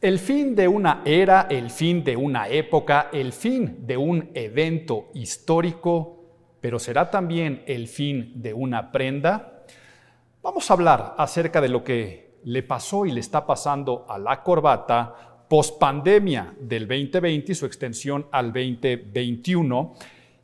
El fin de una era, el fin de una época, el fin de un evento histórico, pero será también el fin de una prenda. Vamos a hablar acerca de lo que le pasó y le está pasando a la corbata pospandemia del 2020 y su extensión al 2021.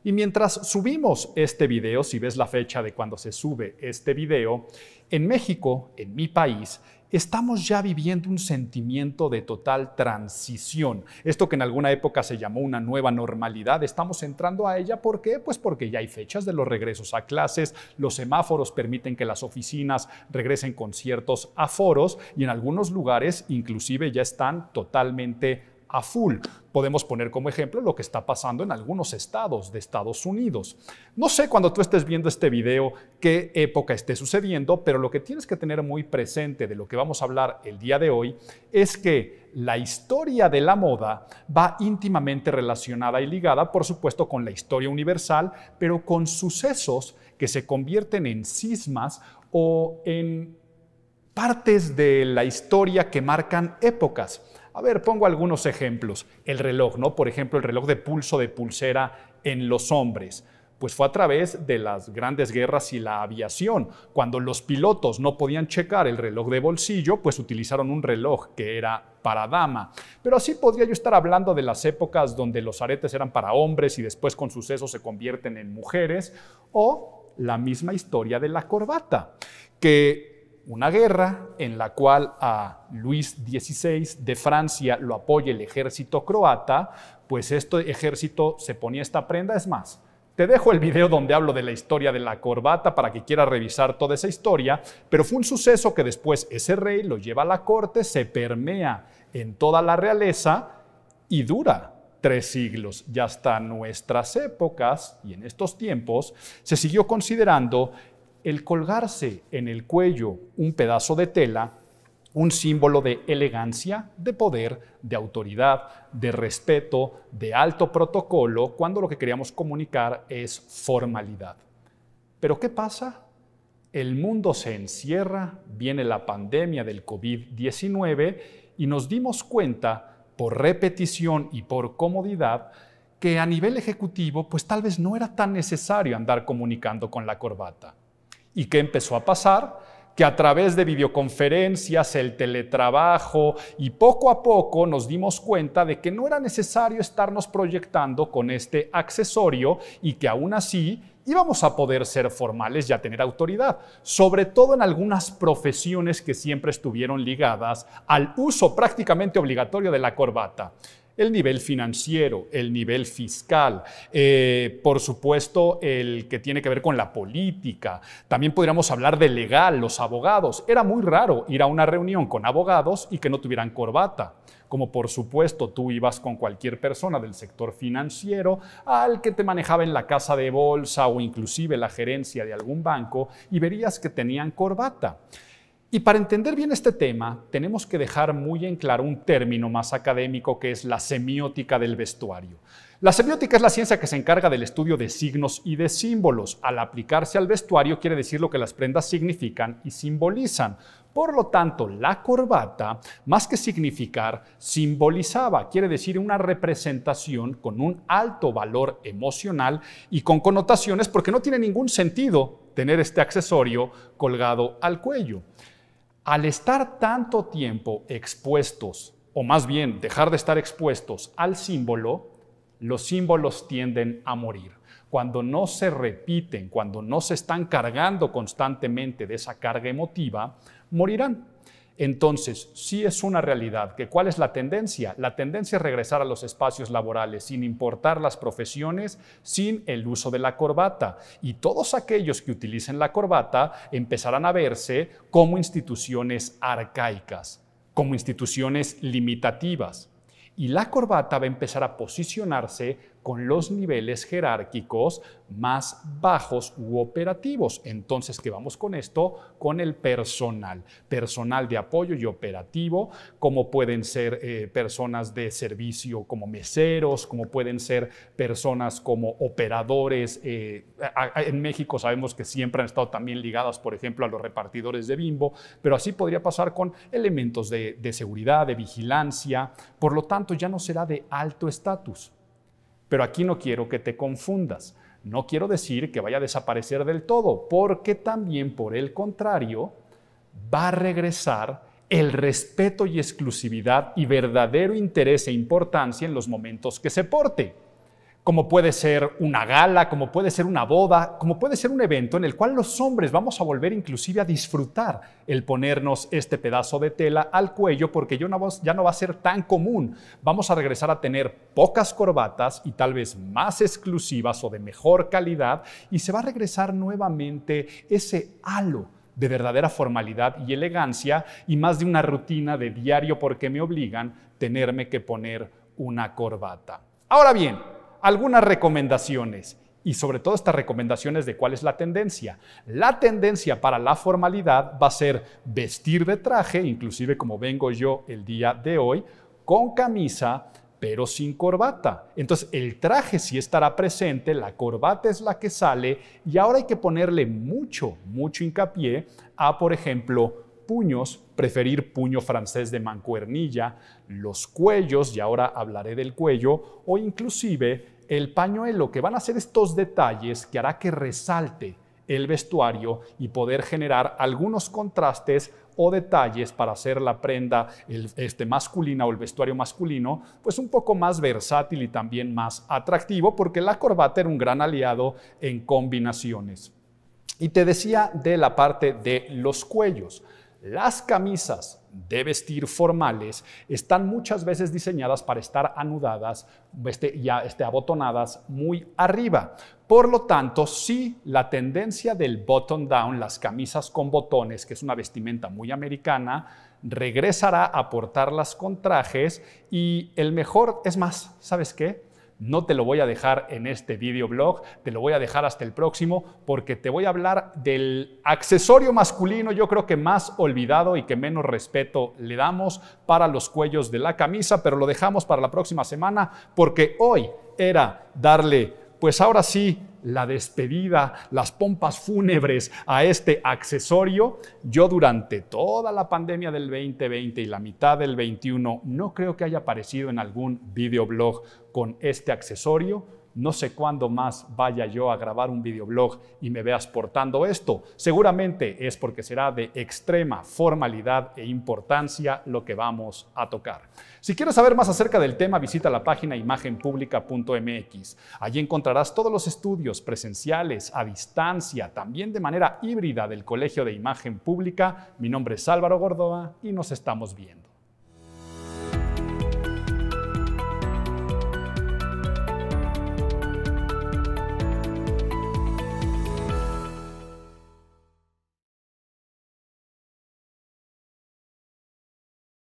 Y mientras subimos este video, si ves la fecha de cuando se sube este video, en México, en mi país, estamos ya viviendo un sentimiento de total transición. Esto que en alguna época se llamó una nueva normalidad, estamos entrando a ella. ¿Por qué? Pues porque ya hay fechas de los regresos a clases, los semáforos permiten que las oficinas regresen con ciertos aforos y en algunos lugares inclusive ya están totalmente a full. Podemos poner como ejemplo lo que está pasando en algunos estados de Estados Unidos. No sé cuando tú estés viendo este video qué época esté sucediendo, pero lo que tienes que tener muy presente de lo que vamos a hablar el día de hoy es que la historia de la moda va íntimamente relacionada y ligada, por supuesto, con la historia universal, pero con sucesos que se convierten en cismas o en partes de la historia que marcan épocas. A ver, pongo algunos ejemplos. El reloj, ¿no? Por ejemplo, el reloj de pulso de pulsera en los hombres. Pues fue a través de las grandes guerras y la aviación. Cuando los pilotos no podían checar el reloj de bolsillo, pues utilizaron un reloj que era para dama. Pero así podría yo estar hablando de las épocas donde los aretes eran para hombres y después con suceso se convierten en mujeres, o la misma historia de la corbata, que una guerra en la cual a Luis XVI de Francia lo apoya el ejército croata, pues este ejército se ponía esta prenda, es más. Te dejo el video donde hablo de la historia de la corbata para que quieras revisar toda esa historia, pero fue un suceso que después ese rey lo lleva a la corte, se permea en toda la realeza y dura tres siglos. Ya hasta nuestras épocas y en estos tiempos se siguió considerando el colgarse en el cuello un pedazo de tela, un símbolo de elegancia, de poder, de autoridad, de respeto, de alto protocolo, cuando lo que queríamos comunicar es formalidad. Pero ¿qué pasa? El mundo se encierra, viene la pandemia del COVID-19 y nos dimos cuenta, por repetición y por comodidad, que a nivel ejecutivo, pues tal vez no era tan necesario andar comunicando con la corbata ¿Y qué empezó a pasar? que a través de videoconferencias, el teletrabajo y poco a poco nos dimos cuenta de que no era necesario estarnos proyectando con este accesorio y que aún así íbamos a poder ser formales y a tener autoridad, sobre todo en algunas profesiones que siempre estuvieron ligadas al uso prácticamente obligatorio de la corbata el nivel financiero, el nivel fiscal, eh, por supuesto el que tiene que ver con la política. También podríamos hablar de legal, los abogados. Era muy raro ir a una reunión con abogados y que no tuvieran corbata. Como por supuesto tú ibas con cualquier persona del sector financiero, al que te manejaba en la casa de bolsa o inclusive la gerencia de algún banco y verías que tenían corbata. Y para entender bien este tema, tenemos que dejar muy en claro un término más académico que es la semiótica del vestuario. La semiótica es la ciencia que se encarga del estudio de signos y de símbolos. Al aplicarse al vestuario quiere decir lo que las prendas significan y simbolizan. Por lo tanto, la corbata, más que significar, simbolizaba, quiere decir una representación con un alto valor emocional y con connotaciones porque no tiene ningún sentido tener este accesorio colgado al cuello al estar tanto tiempo expuestos, o más bien dejar de estar expuestos al símbolo, los símbolos tienden a morir. Cuando no se repiten, cuando no se están cargando constantemente de esa carga emotiva, morirán. Entonces, sí es una realidad que cuál es la tendencia. La tendencia es regresar a los espacios laborales sin importar las profesiones, sin el uso de la corbata. Y todos aquellos que utilicen la corbata empezarán a verse como instituciones arcaicas, como instituciones limitativas. Y la corbata va a empezar a posicionarse con los niveles jerárquicos más bajos u operativos. Entonces, ¿qué vamos con esto? Con el personal. Personal de apoyo y operativo, como pueden ser eh, personas de servicio como meseros, como pueden ser personas como operadores. Eh, en México sabemos que siempre han estado también ligadas, por ejemplo, a los repartidores de bimbo, pero así podría pasar con elementos de, de seguridad, de vigilancia. Por lo tanto, ya no será de alto estatus pero aquí no quiero que te confundas. No quiero decir que vaya a desaparecer del todo, porque también por el contrario, va a regresar el respeto y exclusividad y verdadero interés e importancia en los momentos que se porte como puede ser una gala, como puede ser una boda, como puede ser un evento en el cual los hombres vamos a volver inclusive a disfrutar el ponernos este pedazo de tela al cuello porque ya no, va, a ser tan común. Vamos a regresar a tener pocas corbatas y tal vez más exclusivas o de mejor calidad y se va a regresar nuevamente ese halo de verdadera formalidad y elegancia y más de una rutina de diario porque me obligan tenerme que poner una corbata. Ahora bien, algunas recomendaciones y sobre todo estas recomendaciones de cuál es la tendencia. La tendencia para la formalidad va a ser vestir de traje, inclusive como vengo yo el día de hoy, con camisa, pero sin corbata. Entonces, el traje sí estará presente, la corbata es la que sale y ahora hay que ponerle mucho, mucho hincapié a, por ejemplo, puños, preferir puño francés de mancuernilla, los cuellos, y ahora hablaré del cuello, o inclusive el pañuelo que van a ser estos detalles que hará que resalte el vestuario y poder generar algunos contrastes o detalles para hacer la prenda este, masculina o el vestuario masculino, pues un poco más versátil y también más atractivo, porque la corbata era un gran aliado en combinaciones. Y te decía de la parte de los cuellos. Las camisas de vestir formales están muchas veces diseñadas para estar anudadas, y este, ya este, abotonadas muy arriba. Por lo tanto, sí, la tendencia del button down, las camisas con botones, que es una vestimenta muy americana, regresará a portarlas con trajes y el mejor, es más, ¿sabes qué? no te lo voy a dejar en este videoblog, te lo voy a dejar hasta el próximo porque te voy a hablar del accesorio masculino yo creo que más olvidado y que menos respeto le damos para los cuellos de la camisa, pero lo dejamos para la próxima semana porque hoy era darle pues ahora sí, la despedida, las pompas fúnebres a este accesorio, yo durante toda la pandemia del 2020 y la mitad del 21 no creo que haya aparecido en algún videoblog con este accesorio no sé cuándo más vaya yo a grabar un videoblog y me veas portando esto. Seguramente es porque será de extrema formalidad e importancia lo que vamos a tocar. Si quieres saber más acerca del tema, visita la página imagenpublica.mx. Allí encontrarás todos los estudios presenciales, a distancia, también de manera híbrida del Colegio de Imagen Pública. Mi nombre es Álvaro Gordoa y nos estamos viendo.